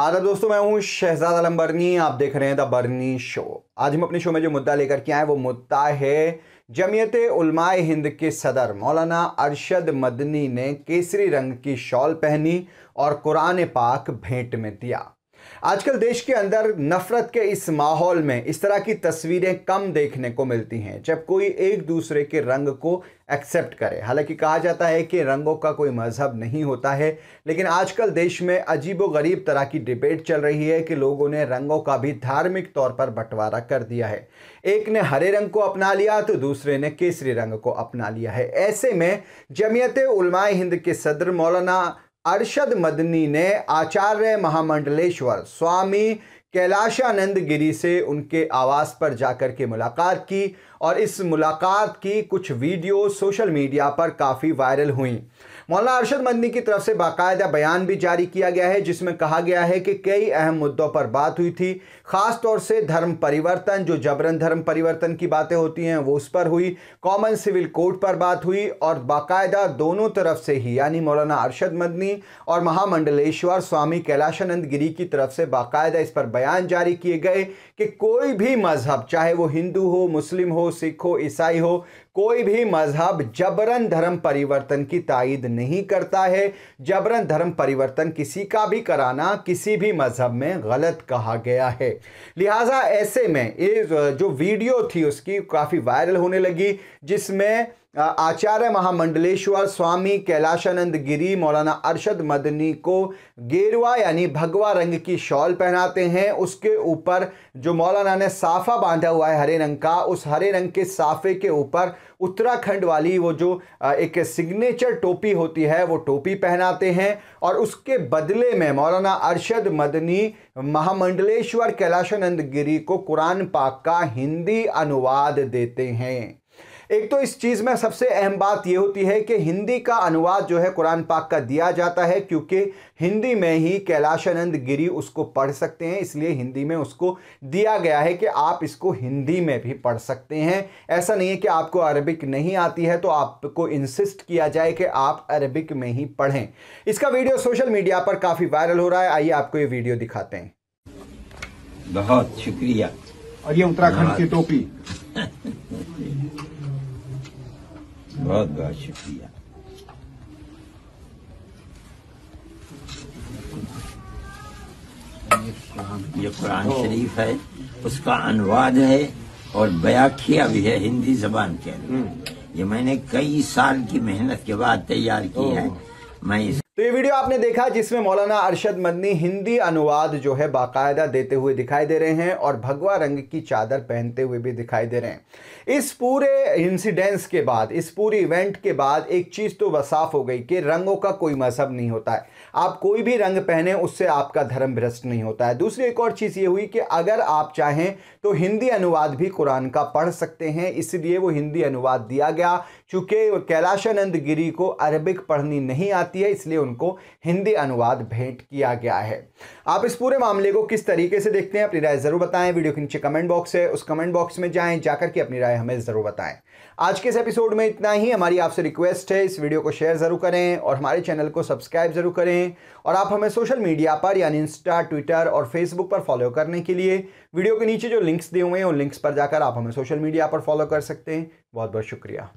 आदर दोस्तों मैं हूं शहजाद आलम बर्नी आप देख रहे हैं द बर्नी शो आज हम अपने शो में जो मुद्दा लेकर के आए वो मुद्दा है जमीयत उलमाए हिंद के सदर मौलाना अरशद मदनी ने केसरी रंग की शॉल पहनी और कुरान पाक भेंट में दिया आजकल देश के अंदर नफ़रत के इस माहौल में इस तरह की तस्वीरें कम देखने को मिलती हैं जब कोई एक दूसरे के रंग को एक्सेप्ट करे हालांकि कहा जाता है कि रंगों का कोई मज़हब नहीं होता है लेकिन आजकल देश में अजीब गरीब तरह की डिबेट चल रही है कि लोगों ने रंगों का भी धार्मिक तौर पर बंटवारा कर दिया है एक ने हरे रंग को अपना लिया तो दूसरे ने केसरी रंग को अपना लिया है ऐसे में जमियत उलमाए हिंद के सदर मौलाना अरशद मदनी ने आचार्य महामंडलेश्वर स्वामी कैलाशानंद गिरी से उनके आवास पर जाकर के मुलाकात की और इस मुलाकात की कुछ वीडियो सोशल मीडिया पर काफ़ी वायरल हुई मौलाना अरशद मदनी की तरफ से बाकायदा बयान भी जारी किया गया है जिसमें कहा गया है कि कई अहम मुद्दों पर बात हुई थी ख़ास तौर से धर्म परिवर्तन जो जबरन धर्म परिवर्तन की बातें होती हैं वो उस पर हुई कॉमन सिविल कोड पर बात हुई और बाकायदा दोनों तरफ से ही यानी मौलाना अरशद मदनी और महामंडलेश्वर स्वामी कैलाशानंद गिरी की तरफ से बाकायदा इस पर बयान जारी किए गए कि कोई भी मज़हब चाहे वो हिंदू हो मुस्लिम हो सिख हो ईसाई हो कोई भी मज़हब जबरन धर्म परिवर्तन की तायद नहीं करता है जबरन धर्म परिवर्तन किसी का भी कराना किसी भी मज़हब में गलत कहा गया है लिहाजा ऐसे में ये जो वीडियो थी उसकी काफ़ी वायरल होने लगी जिसमें आचार्य महामंडलेश्वर स्वामी कैलाशानंद गिरी मौलाना अरशद मदनी को गेरुआ यानी भगवा रंग की शॉल पहनाते हैं उसके ऊपर जो मौलाना ने साफा बांधा हुआ है हरे रंग का उस हरे रंग के साफे के ऊपर उत्तराखंड वाली वो जो एक सिग्नेचर टोपी होती है वो टोपी पहनाते हैं और उसके बदले में मौलाना अरशद मदनी महामंडलेश्वर कैलाशानंद गिरी को कुरान पाक का हिंदी अनुवाद देते हैं एक तो इस चीज़ में सबसे अहम बात यह होती है कि हिंदी का अनुवाद जो है कुरान पाक का दिया जाता है क्योंकि हिंदी में ही कैलाशानंद गिरी उसको पढ़ सकते हैं इसलिए हिंदी में उसको दिया गया है कि आप इसको हिंदी में भी पढ़ सकते हैं ऐसा नहीं है कि आपको अरबिक नहीं आती है तो आपको इंसिस्ट किया जाए कि आप अरबिक में ही पढ़ें इसका वीडियो सोशल मीडिया पर काफ़ी वायरल हो रहा है आइए आपको ये वीडियो दिखाते हैं बहुत शुक्रिया और ये उत्तराखंड की टोपी बहुत बहुत शुक्रिया ये कुरान शरीफ है उसका अनुवाद है और बयाखिया भी है हिंदी जबान के अंदर ये मैंने कई साल की मेहनत के बाद तैयार की है मैं इस तो ये वीडियो आपने देखा जिसमें मौलाना अरशद मदनी हिंदी अनुवाद जो है बाकायदा देते हुए दिखाई दे रहे हैं और भगवा रंग की चादर पहनते हुए भी दिखाई दे रहे हैं इस पूरे इंसिडेंस के बाद इस पूरी इवेंट के बाद एक चीज़ तो वसाफ हो गई कि रंगों का कोई मजहब नहीं होता है आप कोई भी रंग पहने उससे आपका धर्म भ्रष्ट नहीं होता है दूसरी एक और चीज़ ये हुई कि अगर आप चाहें तो हिंदी अनुवाद भी कुरान का पढ़ सकते हैं इसलिए वो हिंदी अनुवाद दिया गया चूँकि कैलाशानंद गिरी को अरबिक पढ़नी नहीं आती है इसलिए उनको हिंदी अनुवाद भेंट किया गया है आप इस पूरे मामले को किस तरीके से देखते हैं अपनी राय ज़रूर बताएं वीडियो के नीचे कमेंट बॉक्स है उस कमेंट बॉक्स में जाएं जाकर के अपनी राय हमें ज़रूर बताएं आज के इस एपिसोड में इतना ही हमारी आपसे रिक्वेस्ट है इस वीडियो को शेयर ज़रूर करें और हमारे चैनल को सब्सक्राइब ज़रूर करें और आप हमें सोशल मीडिया पर यानी इंस्टा ट्विटर और फेसबुक पर फॉलो करने के लिए वीडियो के नीचे जो लिंक्स दिए हुए हैं उन लिंक्स पर जाकर आप हमें सोशल मीडिया पर फॉलो कर सकते हैं बहुत बहुत शुक्रिया